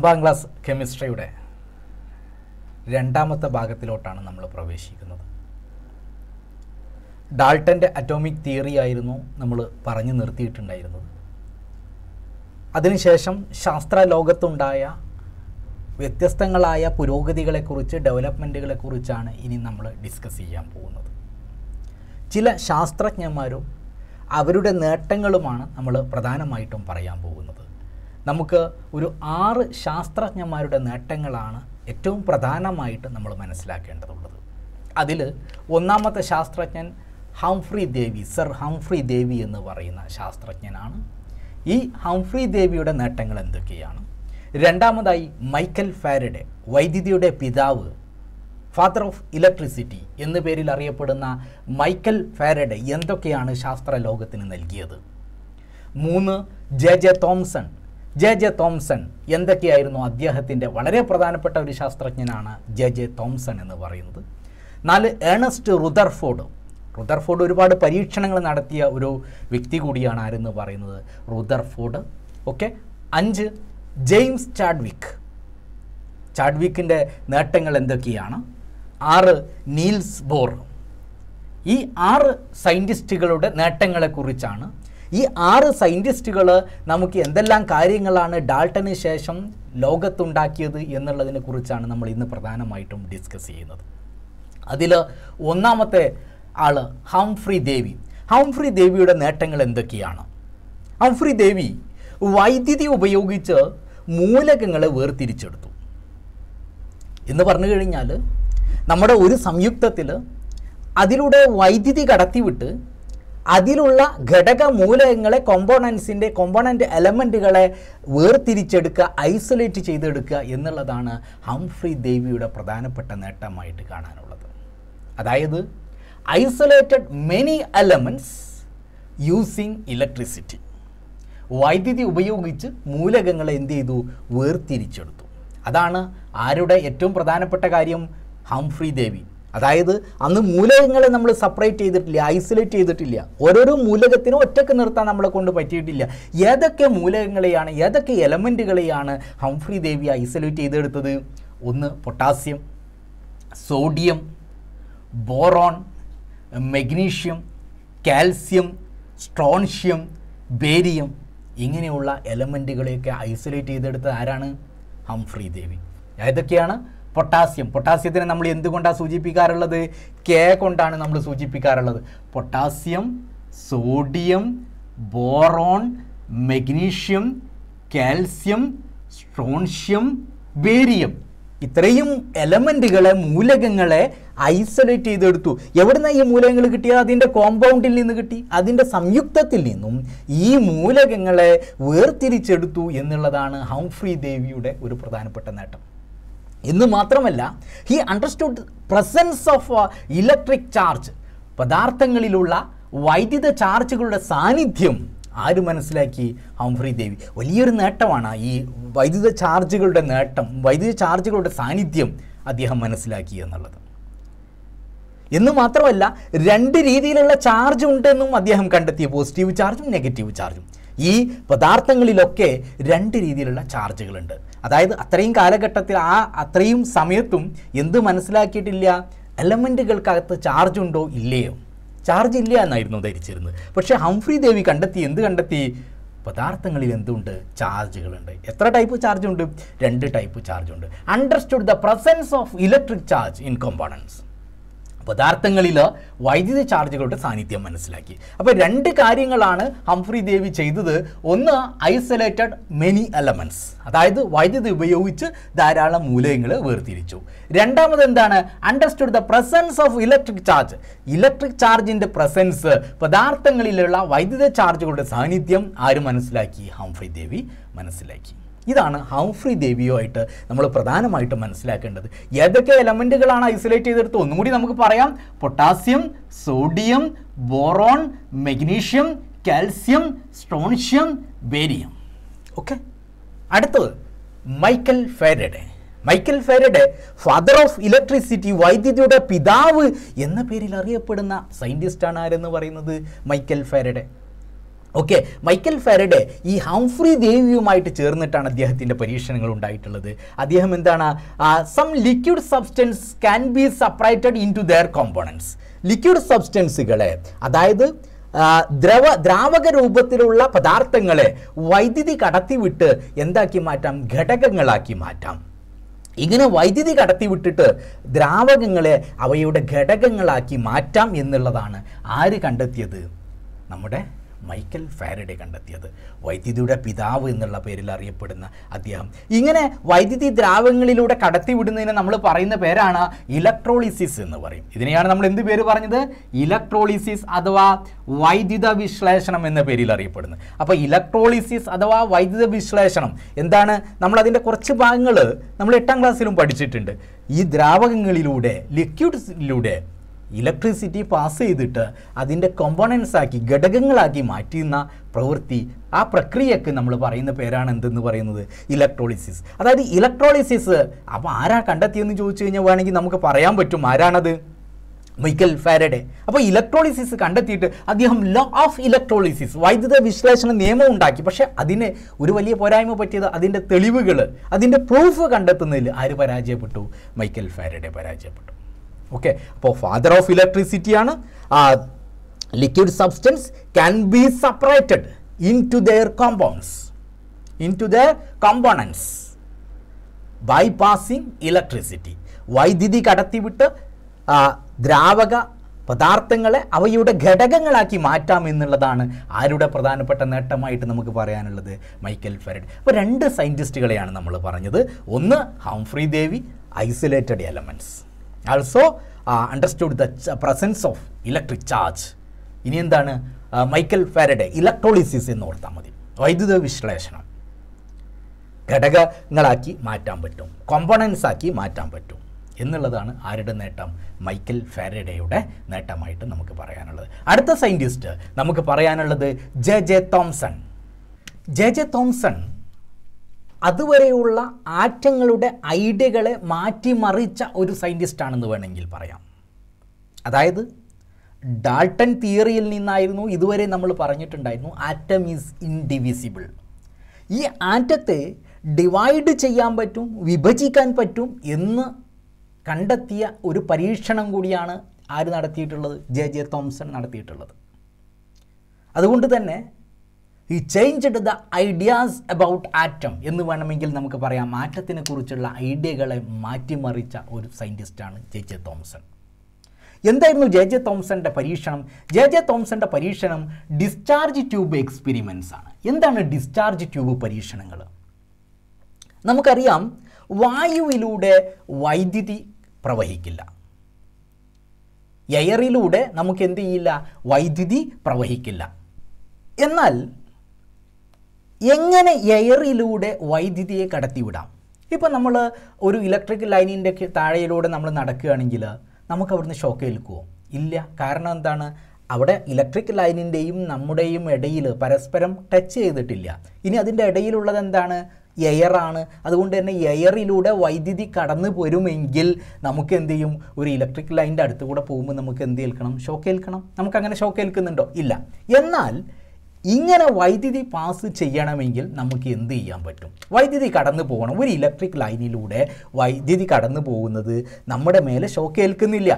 ഒൻപതാം ക്ലാസ് കെമിസ്ട്രിയുടെ രണ്ടാമത്തെ ഭാഗത്തിലോട്ടാണ് നമ്മൾ പ്രവേശിക്കുന്നത് ഡാൾട്ടൻ്റെ അറ്റോമിക് തിയറി ആയിരുന്നു നമ്മൾ പറഞ്ഞു നിർത്തിയിട്ടുണ്ടായിരുന്നത് അതിനുശേഷം ശാസ്ത്ര ലോകത്തുണ്ടായ വ്യത്യസ്തങ്ങളായ പുരോഗതികളെക്കുറിച്ച് ഡെവലപ്മെൻറ്റുകളെക്കുറിച്ചാണ് ഇനി നമ്മൾ ഡിസ്കസ് ചെയ്യാൻ പോകുന്നത് ചില ശാസ്ത്രജ്ഞന്മാരും അവരുടെ നേട്ടങ്ങളുമാണ് നമ്മൾ പ്രധാനമായിട്ടും പറയാൻ പോകുന്നത് നമുക്ക് ഒരു ആറ് ശാസ്ത്രജ്ഞന്മാരുടെ നേട്ടങ്ങളാണ് ഏറ്റവും പ്രധാനമായിട്ട് നമ്മൾ മനസ്സിലാക്കേണ്ടതുള്ളത് അതിൽ ഒന്നാമത്തെ ശാസ്ത്രജ്ഞൻ Humphry Davy sir Humphry Davy എന്ന് പറയുന്ന ശാസ്ത്രജ്ഞനാണ് ഈ ഹംഫ്രി ദേവിയുടെ നേട്ടങ്ങൾ എന്തൊക്കെയാണ് രണ്ടാമതായി മൈക്കൽ ഫാരഡെ വൈദ്യുതിയുടെ പിതാവ് ഫാദർ ഓഫ് ഇലക്ട്രിസിറ്റി എന്ന പേരിൽ അറിയപ്പെടുന്ന മൈക്കൽ ഫാരഡെ എന്തൊക്കെയാണ് ശാസ്ത്ര ലോകത്തിന് നൽകിയത് മൂന്ന് J J Thomson J J Thomson എന്തൊക്കെയായിരുന്നു അദ്ദേഹത്തിൻ്റെ വളരെ പ്രധാനപ്പെട്ട ഒരു ശാസ്ത്രജ്ഞനാണ് ജെ ജെ തോംസൺ എന്ന് പറയുന്നത് നാല് ഏണസ്റ്റ് റുദർഫോർഡ് റുദർഫോർഡ് ഒരുപാട് പരീക്ഷണങ്ങൾ നടത്തിയ ഒരു വ്യക്തി കൂടിയാണ് ആരെന്ന് പറയുന്നത് റുദർഫോർഡ് ഓക്കെ അഞ്ച് ജെയിംസ് ചാഡ്വിക്ക് ചാഡ്വിക്കിൻ്റെ നേട്ടങ്ങൾ എന്തൊക്കെയാണ് ആറ് നീൽസ് ബോർ ഈ ആറ് സയൻറ്റിസ്റ്റുകളുടെ നേട്ടങ്ങളെക്കുറിച്ചാണ് ഈ ആറ് സയൻറ്റിസ്റ്റുകൾ നമുക്ക് എന്തെല്ലാം കാര്യങ്ങളാണ് ഡാൾട്ടന് ശേഷം ലോകത്തുണ്ടാക്കിയത് എന്നുള്ളതിനെ കുറിച്ചാണ് നമ്മൾ ഇന്ന് പ്രധാനമായിട്ടും ഡിസ്കസ് ചെയ്യുന്നത് അതിൽ ഒന്നാമത്തെ ആൾ ഹംഫ്രി ദേവി ഹംഫ്രി ദേവിയുടെ നേട്ടങ്ങൾ എന്തൊക്കെയാണ് ഹംഫ്രി ദേവി വൈദ്യുതി ഉപയോഗിച്ച് മൂലകങ്ങളെ വേർതിരിച്ചെടുത്തു എന്ന് പറഞ്ഞു കഴിഞ്ഞാൽ നമ്മുടെ ഒരു സംയുക്തത്തിൽ അതിലൂടെ വൈദ്യുതി കടത്തിവിട്ട് അതിലുള്ള ഘടക മൂലകങ്ങളെ കോമ്പോണൻസിൻ്റെ കോമ്പോണൻ്റ് എലമെൻറ്റുകളെ വേർതിരിച്ചെടുക്കുക ഐസൊലേറ്റ് ചെയ്തെടുക്കുക എന്നുള്ളതാണ് ഹംഫ്രി ദേവിയുടെ പ്രധാനപ്പെട്ട നേട്ടമായിട്ട് കാണാനുള്ളത് അതായത് isolated many elements using electricity വൈദ്യുതി ഉപയോഗിച്ച് മൂലകങ്ങളെ എന്ത് ചെയ്തു വേർതിരിച്ചെടുത്തു അതാണ് ആരുടെ ഏറ്റവും പ്രധാനപ്പെട്ട കാര്യം ഹംഫ്രി ദേവി അതായത് അന്ന് മൂലകങ്ങളെ നമ്മൾ സെപ്പറേറ്റ് ചെയ്തിട്ടില്ല ഐസൊലേറ്റ് ചെയ്തിട്ടില്ല ഓരോരോ മൂലകത്തിനും ഒറ്റക്ക് നിർത്താൻ നമ്മളെ കൊണ്ട് പറ്റിയിട്ടില്ല ഏതൊക്കെ മൂലകങ്ങളെയാണ് ഏതൊക്കെ എലമെൻറ്റുകളെയാണ് ഹംഫ്രി ദേവി ഐസൊലേറ്റ് ചെയ്തെടുത്തത് ഒന്ന് potassium sodium boron magnesium calcium strontium barium ഇങ്ങനെയുള്ള എലമെൻറ്റുകളെയൊക്കെ ഐസൊലേറ്റ് ചെയ്തെടുത്തത് ആരാണ് ഹംഫ്രി ദേവി ഏതൊക്കെയാണ് പൊട്ടാസ്യം പൊട്ടാസ്യത്തിനെ നമ്മൾ എന്തുകൊണ്ടാണ് സൂചിപ്പിക്കാറുള്ളത് കെ കൊണ്ടാണ് നമ്മൾ സൂചിപ്പിക്കാറുള്ളത് potassium sodium boron magnesium calcium strontium barium ഇത്രയും എലമെൻറ്റുകളെ മൂലകങ്ങളെ ഐസൊലേറ്റ് ചെയ്തെടുത്തു എവിടുന്ന ഈ മൂലകങ്ങൾ കിട്ടിയത് അതിൻ്റെ കോമ്പൗണ്ടിൽ നിന്ന് കിട്ടി അതിൻ്റെ സംയുക്തത്തിൽ നിന്നും ഈ മൂലകങ്ങളെ വേർതിരിച്ചെടുത്തു എന്നുള്ളതാണ് ഹംഫ്രി ദേവിയുടെ ഒരു പ്രധാനപ്പെട്ട നേട്ടം എന്ന് മാത്രമല്ല he understood presence of electric charge പദാർത്ഥങ്ങളിലുള്ള വൈദ്യുത ചാർജുകളുടെ സാന്നിധ്യം ആര് മനസ്സിലാക്കി ഹംഫ്രി ദേവി വലിയൊരു നേട്ടമാണ് ഈ വൈദ്യുത ചാർജുകളുടെ നേട്ടം വൈദ്യുത ചാർജുകളുടെ സാന്നിധ്യം അദ്ദേഹം മനസ്സിലാക്കി എന്നുള്ളത് എന്ന് മാത്രമല്ല രണ്ട് രീതിയിലുള്ള ചാർജ് ഉണ്ടെന്നും അദ്ദേഹം കണ്ടെത്തിയ പോസിറ്റീവ് ചാർജും നെഗറ്റീവ് ചാർജും ഈ പദാർത്ഥങ്ങളിലൊക്കെ രണ്ട് രീതിയിലുള്ള ചാർജുകളുണ്ട് അതായത് അത്രയും കാലഘട്ടത്തിൽ ആ അത്രയും സമയത്തും എന്ത് മനസ്സിലാക്കിയിട്ടില്ല എലമെൻറ്റുകൾക്കകത്ത് ചാർജ് ഉണ്ടോ ഇല്ലയോ ചാർജ് ഇല്ല എന്നായിരുന്നു ധരിച്ചിരുന്നത് പക്ഷേ ഹംഫ്രി ദേവി കണ്ടെത്തി എന്ത് കണ്ടെത്തി പദാർത്ഥങ്ങളിൽ എന്തുണ്ട് ചാർജുകളുണ്ട് എത്ര ടൈപ്പ് ചാർജ് ഉണ്ട് രണ്ട് ടൈപ്പ് ചാർജ് ഉണ്ട് understood the presence of electric charge in components പദാർത്ഥങ്ങളിൽ വൈദ്യുത ചാർജുകളുടെ സാന്നിധ്യം മനസ്സിലാക്കി അപ്പോൾ രണ്ട് കാര്യങ്ങളാണ് ഹംഫ്രി ദേവി ചെയ്തത് ഒന്ന് ഐസൊലേറ്റഡ് മെനി എലമെൻറ്റ്സ് അതായത് വൈദ്യുതി ഉപയോഗിച്ച് ധാരാളം മൂലകങ്ങൾ വേർതിരിച്ചു രണ്ടാമത് എന്താണ് understood the presence of electric charge electric ചാർജിൻ്റെ പ്രസൻസ് പദാർത്ഥങ്ങളിലുള്ള വൈദ്യുത ചാർജുകളുടെ സാന്നിധ്യം ആര് മനസ്സിലാക്കി ഹംഫ്രി ദേവി മനസ്സിലാക്കി ഇതാണ് ഹംഫ്രി ദേവിയുമായിട്ട് നമ്മൾ പ്രധാനമായിട്ട് മനസ്സിലാക്കേണ്ടത് ഏതൊക്കെ എലമെൻറ്റുകളാണ് ഐസൊലേറ്റ് ചെയ്തെടുത്ത് ഒന്നുകൂടി നമുക്ക് പറയാം potassium sodium boron magnesium calcium strontium barium okay അടുത്തത് Michael Faraday Michael Faraday father of electricity വൈദ്യുതിയുടെ പിതാവ് എന്ന പേരിൽ അറിയപ്പെടുന്ന സയൻറ്റിസ്റ്റാണ് ആരെന്ന് പറയുന്നത് Michael Faraday okay Michael Faraday ഈ ഹംഫ്രി ദേവിയുമായിട്ട് ചേർന്നിട്ടാണ് അദ്ദേഹത്തിൻ്റെ പരീക്ഷണങ്ങൾ ഉണ്ടായിട്ടുള്ളത് അദ്ദേഹം എന്താണ് some liquid substance can be separated into their components liquid സബ്സ്റ്റൻസുകളെ അതായത് ദ്രവ ദ്രാവക രൂപത്തിലുള്ള പദാർത്ഥങ്ങളെ വൈദ്യുതി കടത്തിവിട്ട് എന്താക്കി മാറ്റാം ഘടകങ്ങളാക്കി മാറ്റാം ഇങ്ങനെ വൈദ്യുതി കടത്തിവിട്ടിട്ട് ദ്രാവകങ്ങളെ അവയുടെ ഘടകങ്ങളാക്കി മാറ്റാം എന്നുള്ളതാണ് ആര് കണ്ടെത്തിയത് നമ്മുടെ മൈക്കൽ ഫാരഡെ കണ്ടെത്തിയത് വൈദ്യുതിയുടെ പിതാവ് എന്നുള്ള പേരിൽ അറിയപ്പെടുന്ന അദ്ദേഹം ഇങ്ങനെ വൈദ്യുതി ദ്രാവകങ്ങളിലൂടെ കടത്തിവിടുന്നതിന് നമ്മൾ പറയുന്ന പേരാണ് ഇലക്ട്രോളിസിസ് എന്ന് പറയും ഇതിനെയാണ് നമ്മൾ എന്ത് പേര് പറഞ്ഞത് ഇലക്ട്രോളിസിസ് അഥവാ വൈദ്യുത വിശ്ലേഷണം എന്ന പേരിൽ അറിയപ്പെടുന്നത് അപ്പോൾ ഇലക്ട്രോളിസിസ് അഥവാ വൈദ്യുത വിശ്ലേഷണം എന്താണ് നമ്മൾ കുറച്ച് ഭാഗങ്ങൾ നമ്മൾ എട്ടാം ക്ലാസ്സിലും പഠിച്ചിട്ടുണ്ട് ഈ ദ്രാവകങ്ങളിലൂടെ ലിക്വിഡ്സിലൂടെ ഇലക്ട്രിസിറ്റി പാസ് ചെയ്തിട്ട് അതിൻ്റെ കോമ്പണൻസ് ആക്കി ഘടകങ്ങളാക്കി മാറ്റുന്ന പ്രവൃത്തി ആ പ്രക്രിയക്ക് നമ്മൾ പറയുന്ന പേരാണ് എന്തെന്ന് പറയുന്നത് ഇലക്ട്രോളിസിസ് അതായത് ഇലക്ട്രോളിസിസ് അപ്പോൾ ആരാ കണ്ടെത്തിയെന്ന് ചോദിച്ചു കഴിഞ്ഞാൽ വേണമെങ്കിൽ നമുക്ക് പറയാൻ പറ്റും ആരാണത് മൈക്കൽ ഫാരഡെ അപ്പോൾ ഇലക്ട്രോളിസിസ് കണ്ടെത്തിയിട്ട് അദ്ദേഹം ലോ ഓഫ് ഇലക്ട്രോളിസിസ് വൈദ്യുത വിശ്ലേഷണ നിയമം ഉണ്ടാക്കി പക്ഷേ അതിന് ഒരു വലിയ പോരായ്മ പറ്റിയത് അതിൻ്റെ തെളിവുകൾ അതിൻ്റെ പ്രൂഫ് കണ്ടെത്തുന്നതിൽ ആര് പരാജയപ്പെട്ടു മൈക്കൽ ഫാരഡെ പരാജയപ്പെട്ടു ഓക്കെ അപ്പോൾ ഫാദർ ഓഫ് ഇലക്ട്രിസിറ്റിയാണ് liquid substance can be separated into their compounds into their components by passing electricity വൈദ്യുതി കടത്തിവിട്ട് ദ്രാവക പദാർത്ഥങ്ങളെ അവയുടെ ഘടകങ്ങളാക്കി മാറ്റാം എന്നുള്ളതാണ് ആരുടെ പ്രധാനപ്പെട്ട നേട്ടമായിട്ട് നമുക്ക് പറയാനുള്ളത് മൈക്കൽ ഫെരഡ് അപ്പോൾ രണ്ട് സയൻറ്റിസ്റ്റുകളെയാണ് നമ്മൾ പറഞ്ഞത് ഒന്ന് Humphry Davy isolated elements also understood the presence of electric charge ഇനി എന്താണ് മൈക്കൽ ഫാരഡെ ഇലക്ട്രോളിസിസ് എന്ന് ഓർത്താൽ മതി വൈദ്യുത വിശ്ലേഷണം ഘടകങ്ങളാക്കി മാറ്റാൻ പറ്റും കോമ്പണൻസ് ആക്കി മാറ്റാൻ പറ്റും എന്നുള്ളതാണ് ആരുടെ നേട്ടം മൈക്കൽ ഫാരഡയുടെ നേട്ടമായിട്ട് നമുക്ക് പറയാനുള്ളത് അടുത്ത സയൻറ്റിസ്റ്റ് നമുക്ക് പറയാനുള്ളത് J J Thomson J J Thomson അതുവരെയുള്ള ആറ്റങ്ങളുടെ ഐഡിയകളെ മാറ്റിമറിച്ച ഒരു സയൻറ്റിസ്റ്റാണെന്ന് ആണെന്ന് വേണമെങ്കിൽ പറയാം അതായത് ഡാൾട്ടൺ തിയറിയിൽ നിന്നായിരുന്നു ഇതുവരെ നമ്മൾ പറഞ്ഞിട്ടുണ്ടായിരുന്നു ആറ്റം ഈസ് ഇൻഡിവിസിബിൾ ഈ ആറ്റത്തെ ഡിവൈഡ് ചെയ്യാൻ പറ്റും വിഭജിക്കാൻ പറ്റും എന്ന് കണ്ടെത്തിയ ഒരു പരീക്ഷണം കൂടിയാണ് ആര് നടത്തിയിട്ടുള്ളത് ജെ ജെ തോംസൺ നടത്തിയിട്ടുള്ളത് അതുകൊണ്ട് തന്നെ ഈ changed the ideas about atom എന്ന് വേണമെങ്കിൽ നമുക്ക് പറയാം ആറ്റത്തിനെ കുറിച്ചുള്ള ഐഡിയകളെ മാറ്റിമറിച്ച ഒരു സയൻറ്റിസ്റ്റാണ് ജെ ജെ തോംസൺ എന്തായിരുന്നു ജെ ജെ തോംസന്റെ പരീക്ഷണം ജെ ജെ തോംസന്റെ പരീക്ഷണം ഡിസ്ചാർജ് ട്യൂബ് എക്സ്പെരിമെൻസ് ആണ് എന്താണ് ഡിസ്ചാർജ് ട്യൂബ് പരീക്ഷണങ്ങൾ നമുക്കറിയാം വായുവിലൂടെ വൈദ്യുതി പ്രവഹിക്കില്ല എയറിലൂടെ നമുക്ക് എന്ത് ചെയ്യില്ല വൈദ്യുതി പ്രവഹിക്കില്ല എന്നാൽ എങ്ങനെ എയറിലൂടെ വൈദ്യുതിയെ കടത്തിവിടാം ഇപ്പോൾ നമ്മൾ ഒരു ഇലക്ട്രിക് ലൈനിൻ്റെ താഴെയിലൂടെ നമ്മൾ നടക്കുകയാണെങ്കിൽ നമുക്ക് അവിടുന്ന് ഷോക്ക് ഏൽക്കുമോ ഇല്ല കാരണം എന്താണ് അവിടെ ഇലക്ട്രിക് ലൈനിൻ്റെയും നമ്മുടെയും ഇടയിൽ പരസ്പരം ടച്ച് ചെയ്തിട്ടില്ല ഇനി അതിൻ്റെ ഇടയിലുള്ളത് എന്താണ് എയറാണ് അതുകൊണ്ട് തന്നെ എയറിലൂടെ വൈദ്യുതി കടന്നു പോരുമെങ്കിൽ നമുക്ക് എന്ത് ചെയ്യും ഒരു ഇലക്ട്രിക് ലൈനിൻ്റെ അടുത്തുകൂടെ പോകുമ്പോൾ നമുക്ക് എന്ത് ഏൽക്കണം ഷോക്ക് ഏൽക്കണം നമുക്കങ്ങനെ ഷോക്ക് ഏൽക്കുന്നുണ്ടോ ഇല്ല എന്നാൽ ഇങ്ങനെ വൈദ്യുതി പാസ് ചെയ്യണമെങ്കിൽ നമുക്ക് എന്ത് ചെയ്യാൻ പറ്റും വൈദ്യുതി കടന്നു പോകണം ഒരു ഇലക്ട്രിക് ലൈനിലൂടെ വൈദ്യുതി കടന്നു പോകുന്നത് നമ്മുടെ മേലെ ഷോക്ക് ഏൽക്കുന്നില്ല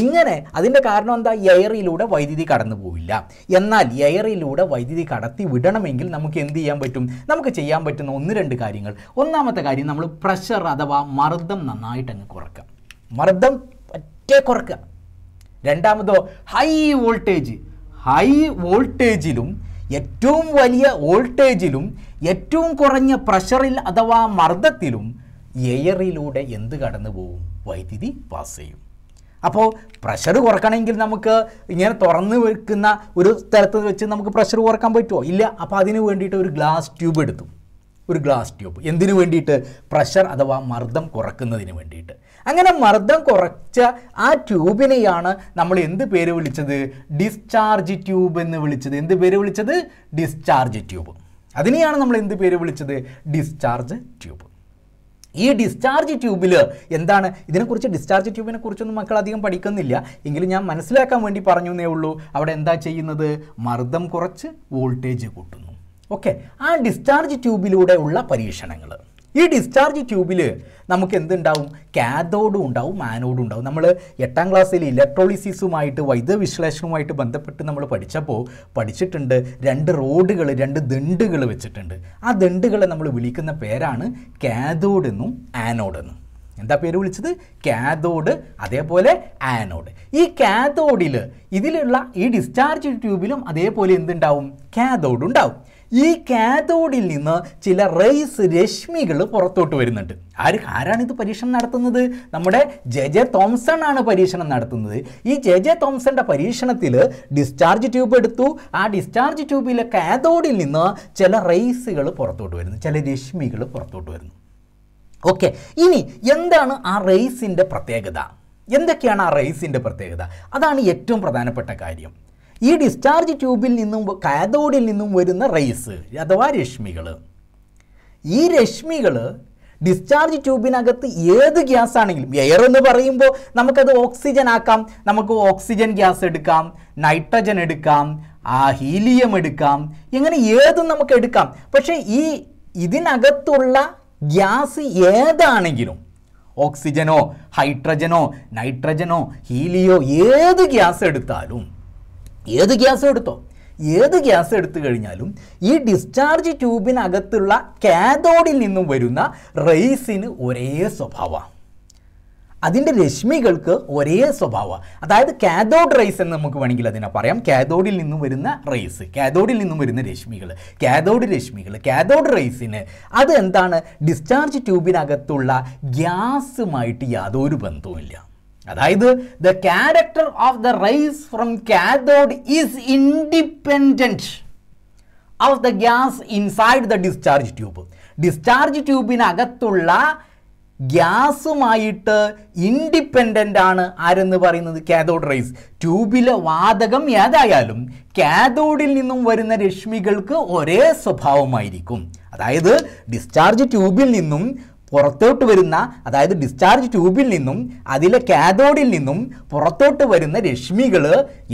ഇങ്ങനെ അതിൻ്റെ കാരണം എന്താ എയറിലൂടെ വൈദ്യുതി കടന്നു പോവില്ല എന്നാൽ എയറിലൂടെ വൈദ്യുതി കടത്തി വിടണമെങ്കിൽ നമുക്ക് എന്ത് ചെയ്യാൻ പറ്റും നമുക്ക് ചെയ്യാൻ പറ്റുന്ന ഒന്ന് രണ്ട് കാര്യങ്ങൾ ഒന്നാമത്തെ കാര്യം നമ്മൾ പ്രഷർ അഥവാ മർദ്ദം നന്നായിട്ട് അങ്ങ് കുറക്കാം മർദ്ദം പറ്റേ കുറക്കുക രണ്ടാമതോ ഹൈ വോൾട്ടേജ് ഹൈ വോൾട്ടേജിലും ഏറ്റവും വലിയ വോൾട്ടേജിലും ഏറ്റവും കുറഞ്ഞ പ്രഷറിൽ അഥവാ മർദ്ദത്തിലും എയറിലൂടെ എന്ത് കടന്നു പോവും വൈദ്യുതി പാസ് ചെയ്യും അപ്പോൾ പ്രഷർ കുറക്കണമെങ്കിൽ നമുക്ക് ഇങ്ങനെ തുറന്ന് വെക്കുന്ന ഒരു സ്ഥലത്ത് വെച്ച് നമുക്ക് പ്രഷർ കുറക്കാൻ പറ്റുമോ ഇല്ല അപ്പോൾ അതിന് വേണ്ടിയിട്ട് ഒരു ഗ്ലാസ് ട്യൂബ് എടുത്തു ഒരു ഗ്ലാസ് ട്യൂബ് എന്തിനു വേണ്ടിയിട്ട് പ്രഷർ അഥവാ മർദ്ദം കുറക്കുന്നതിന് വേണ്ടിയിട്ട് അങ്ങനെ മർദ്ദം കുറച്ച ആ ട്യൂബിനെയാണ് നമ്മൾ എന്ത് പേര് വിളിച്ചത് ഡിസ്ചാർജ് ട്യൂബ് എന്ന് വിളിച്ചത് എന്ത് പേര് വിളിച്ചത് ഡിസ്ചാർജ് ട്യൂബ് അതിനെയാണ് നമ്മൾ എന്ത് പേര് വിളിച്ചത് ഡിസ്ചാർജ് ട്യൂബ് ഈ ഡിസ്ചാർജ് ട്യൂബിൽ എന്താണ് ഇതിനെക്കുറിച്ച് ഡിസ്ചാർജ് ട്യൂബിനെ കുറിച്ചൊന്നും മക്കൾ അധികം പഠിക്കുന്നില്ല എങ്കിലും ഞാൻ മനസ്സിലാക്കാൻ വേണ്ടി പറഞ്ഞു എന്നേ ഉള്ളൂ അവിടെ എന്താ ചെയ്യുന്നത് മർദ്ദം കുറച്ച് വോൾട്ടേജ് കൂട്ടുന്നു ഓക്കെ ആ ഡിസ്ചാർജ് ട്യൂബിലൂടെ ഉള്ള പരീക്ഷണങ്ങൾ ഈ ഡിസ്ചാർജ് ട്യൂബിൽ നമുക്ക് എന്തുണ്ടാവും കാഥോഡും ഉണ്ടാവും ആനോഡും ഉണ്ടാവും നമ്മൾ എട്ടാം ക്ലാസ്സിൽ ഇലക്ട്രോളിസിസുമായിട്ട് വൈദ്യുത വിശ്ലേഷണവുമായിട്ട് ബന്ധപ്പെട്ട് നമ്മൾ പഠിച്ചപ്പോൾ പഠിച്ചിട്ടുണ്ട് രണ്ട് റോഡുകൾ രണ്ട് ദണ്ടുകൾ വെച്ചിട്ടുണ്ട് ആ ദണ്ടുകളെ നമ്മൾ വിളിക്കുന്ന പേരാണ് കാഥോഡ് എന്നും എന്താ പേര് വിളിച്ചത് കാഥോഡ് അതേപോലെ ആനോഡ് ഈ കാഥോഡിൽ ഇതിലുള്ള ഈ ഡിസ്ചാർജ് ട്യൂബിലും അതേപോലെ എന്തുണ്ടാവും കാഥോഡ് ഉണ്ടാവും ഈ കാഥോഡിൽ നിന്ന് ചില റേസ് രശ്മികൾ പുറത്തോട്ട് വരുന്നുണ്ട് ആര് ആരാണ് ഇത് പരീക്ഷണം നടത്തുന്നത് നമ്മുടെ ജെ ജെ തോംസൺ ആണ് പരീക്ഷണം നടത്തുന്നത് ഈ ജെ ജെ തോംസന്റെ പരീക്ഷണത്തിൽ ഡിസ്ചാർജ് ട്യൂബ് എടുത്തു ആ ഡിസ്ചാർജ് ട്യൂബിലെ കാഥോഡിൽ നിന്ന് ചില റേസുകൾ പുറത്തോട്ട് വരുന്നു ചില രശ്മികൾ പുറത്തോട്ട് വരുന്നു ഓക്കെ ഇനി എന്താണ് ആ റേസിൻ്റെ പ്രത്യേകത എന്തൊക്കെയാണ് ആ റേസിൻ്റെ പ്രത്യേകത അതാണ് ഏറ്റവും പ്രധാനപ്പെട്ട കാര്യം ഈ ഡിസ്ചാർജ് ട്യൂബിൽ നിന്നും കാതോഡിൽ നിന്നും വരുന്ന റൈസ് അഥവാ രശ്മികൾ ഈ രശ്മികൾ ഡിസ്ചാർജ് ട്യൂബിനകത്ത് ഏത് ഗ്യാസ് ആണെങ്കിലും എയർ എന്ന് പറയുമ്പോൾ നമുക്കത് ഓക്സിജൻ ആക്കാം നമുക്ക് ഓക്സിജൻ ഗ്യാസ് എടുക്കാം നൈട്രജൻ എടുക്കാം ആ ഹീലിയം എടുക്കാം ഇങ്ങനെ ഏതും നമുക്ക് എടുക്കാം പക്ഷേ ഈ ഇതിനകത്തുള്ള ഗ്യാസ് ഏതാണെങ്കിലും ഓക്സിജനോ ഹൈഡ്രജനോ നൈട്രജനോ ഹീലിയോ ഏത് ഗ്യാസ് എടുത്താലും ഏത് ഗ്യാസ് എടുത്തോ ഏത് ഗ്യാസ് എടുത്തു കഴിഞ്ഞാലും ഈ ഡിസ്ചാർജ് ട്യൂബിനകത്തുള്ള കാഥോഡിൽ നിന്നും വരുന്ന റൈസിന് ഒരേ സ്വഭാവമാണ് അതിൻ്റെ രശ്മികൾക്ക് ഒരേ സ്വഭാവമാണ് അതായത് കാഥോഡ് റൈസ് എന്ന് നമുക്ക് വേണമെങ്കിൽ അതിനെ പറയാം കാഥോഡിൽ നിന്നും വരുന്ന റൈസ് കാഥോഡിൽ നിന്നും വരുന്ന രശ്മികൾ കാഥോഡ് രശ്മികൾ കാഥോഡ് റൈസിന് അത് എന്താണ് ഡിസ്ചാർജ് ട്യൂബിനകത്തുള്ള ഗ്യാസുമായിട്ട് യാതൊരു ബന്ധവുമില്ല അതായത് the character of the rays from cathode is independent of the gas inside the discharge tube discharge ട്യൂബിനകത്തുള്ള ഗ്യാസുമായിട്ട് ഇൻഡിപെൻഡൻ്റ് ആണ് ആരെന്ന് പറയുന്നത് കാഥോഡ് റൈസ് ട്യൂബിലെ വാതകം ഏതായാലും കാഥോഡിൽ നിന്നും വരുന്ന രശ്മികൾക്ക് ഒരേ സ്വഭാവമായിരിക്കും അതായത് ഡിസ്ചാർജ് ട്യൂബിൽ നിന്നും പുറത്തോട്ട് വരുന്ന അതായത് ഡിസ്ചാർജ് ട്യൂബിൽ നിന്നും അതിലെ കാഥോഡിൽ നിന്നും പുറത്തോട്ട് വരുന്ന രശ്മികൾ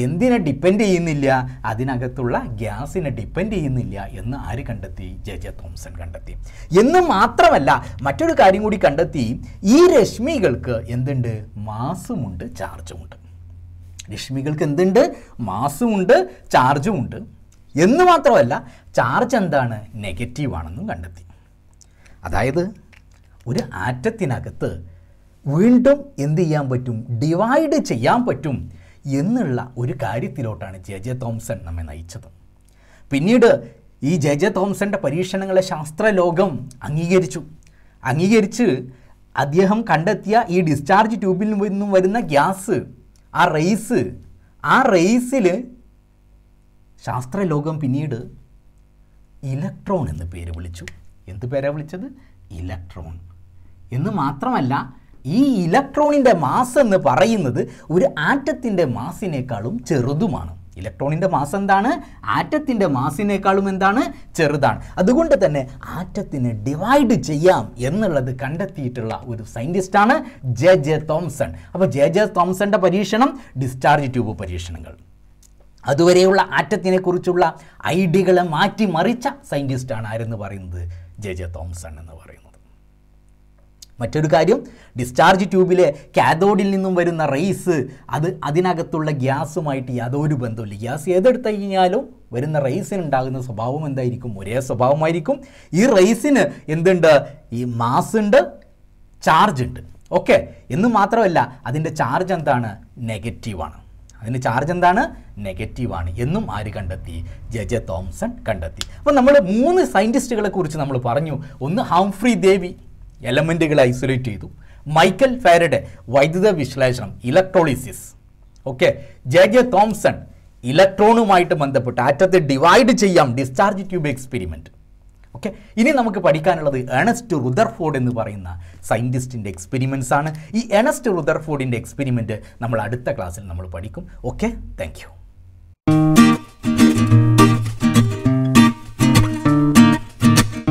എന്തിനെ ഡിപ്പെൻഡ് ചെയ്യുന്നില്ല അതിനകത്തുള്ള ഗ്യാസിനെ ഡിപ്പെൻഡ് ചെയ്യുന്നില്ല എന്ന് ആര് കണ്ടെത്തി ജെ ജെ തോംസൺ കണ്ടെത്തി എന്ന് മാത്രമല്ല മറ്റൊരു കാര്യം കൂടി കണ്ടെത്തി ഈ രശ്മികൾക്ക് എന്തുണ്ട് മാസുമുണ്ട് ചാർജുമുണ്ട് രശ്മികൾക്ക് എന്തുണ്ട് മാസുമുണ്ട് ചാർജുമുണ്ട് എന്ന് മാത്രമല്ല ചാർജ് എന്താണ് നെഗറ്റീവ് ആണെന്നും കണ്ടെത്തി അതായത് ഒരു ആറ്റത്തിനകത്ത് വീണ്ടും എന്ത് ചെയ്യാൻ പറ്റും ഡിവൈഡ് ചെയ്യാൻ പറ്റും എന്നുള്ള ഒരു കാര്യത്തിലോട്ടാണ് ജെ ജെ തോംസൺ നമ്മെ നയിച്ചത് പിന്നീട് ഈ ജെ ജെ തോംസൻ്റെ പരീക്ഷണങ്ങളെ ശാസ്ത്രലോകം അംഗീകരിച്ചു അംഗീകരിച്ച് അദ്ദേഹം കണ്ടെത്തിയ ഈ ഡിസ്ചാർജ് ട്യൂബിൽ നിന്നും വരുന്ന ഗ്യാസ് ആ റേസ് ആ റേസിൽ ശാസ്ത്രലോകം പിന്നീട് ഇലക്ട്രോൺ എന്ന് പേര് വിളിച്ചു എന്ത് പേരാണ് വിളിച്ചത് ഇലക്ട്രോൺ എന്ന് മാത്രമല്ല ഈ ഇലക്ട്രോണിൻ്റെ മാസ് എന്ന് പറയുന്നത് ഒരു ആറ്റത്തിൻ്റെ മാസിനേക്കാളും ചെറുതുമാണ് ഇലക്ട്രോണിൻ്റെ മാസ് എന്താണ് ആറ്റത്തിൻ്റെ മാസിനേക്കാളും എന്താണ് ചെറുതാണ് അതുകൊണ്ട് തന്നെ ആറ്റത്തിനെ ഡിവൈഡ് ചെയ്യാം എന്നുള്ളത് കണ്ടെത്തിയിട്ടുള്ള ഒരു സയൻറ്റിസ്റ്റാണ് ജെ ജെ തോംസൺ അപ്പോൾ ജെ ജെ തോംസന്റെ പരീക്ഷണം ഡിസ്ചാർജ് ട്യൂബ് പരീക്ഷണങ്ങൾ അതുവരെയുള്ള ആറ്റത്തിനെക്കുറിച്ചുള്ള ഐഡികളെ മാറ്റിമറിച്ച സയൻറ്റിസ്റ്റാണ് ആരെന്ന് പറയുന്നത് ജെ ജെ തോംസൺ എന്ന് പറയുന്നത് മറ്റൊരു കാര്യം ഡിസ്ചാർജ് ട്യൂബിലെ കാഥോഡിൽ നിന്നും വരുന്ന റേസ് അത് അതിനകത്തുള്ള ഗ്യാസുമായിട്ട് യാതൊരു ബന്ധമില്ല ഗ്യാസ് ഏതെടുത്ത് കഴിഞ്ഞാലും വരുന്ന ഉണ്ടാകുന്ന സ്വഭാവം എന്തായിരിക്കും ഒരേ സ്വഭാവമായിരിക്കും ഈ റേസിന് എന്തുണ്ട് ഈ മാസ് ഉണ്ട് ചാർജ് ഉണ്ട് ഓക്കെ എന്ന് മാത്രമല്ല അതിൻ്റെ ചാർജ് എന്താണ് നെഗറ്റീവാണ് അതിന് ചാർജ് എന്താണ് നെഗറ്റീവാണ് എന്നും ആര് കണ്ടെത്തി ജെ ജെ തോംസൺ കണ്ടെത്തി അപ്പോൾ നമ്മൾ മൂന്ന് സയൻറ്റിസ്റ്റുകളെ കുറിച്ച് നമ്മൾ പറഞ്ഞു ഒന്ന് ഹംഫ്രി ദേവി എലമെൻറ്റുകളെ ഐസൊലേറ്റ് ചെയ്തു മൈക്കൽ ഫാരഡെ വൈദ്യുത വിശ്ലേഷണം electrolysis okay J J Thomson ഇലക്ട്രോണുമായിട്ട് ബന്ധപ്പെട്ട് ആറ്റത്തെ ഡിവൈഡ് ചെയ്യാം ഡിസ്ചാർജ് ട്യൂബ് എക്സ്പെരിമെൻറ്റ് ഓക്കെ ഇനി നമുക്ക് പഠിക്കാനുള്ളത് എണസ്റ്റ് റുദർഫോർഡ് എന്ന് പറയുന്ന സയൻറ്റിസ്റ്റിൻ്റെ എക്സ്പെരിമെൻറ്റ്സ് ആണ് ഈ എണസ്റ്റ് റുദർഫോർഡിൻ്റെ എക്സ്പെരിമെൻറ്റ് നമ്മൾ അടുത്ത ക്ലാസ്സിൽ നമ്മൾ പഠിക്കും ഓക്കെ താങ്ക്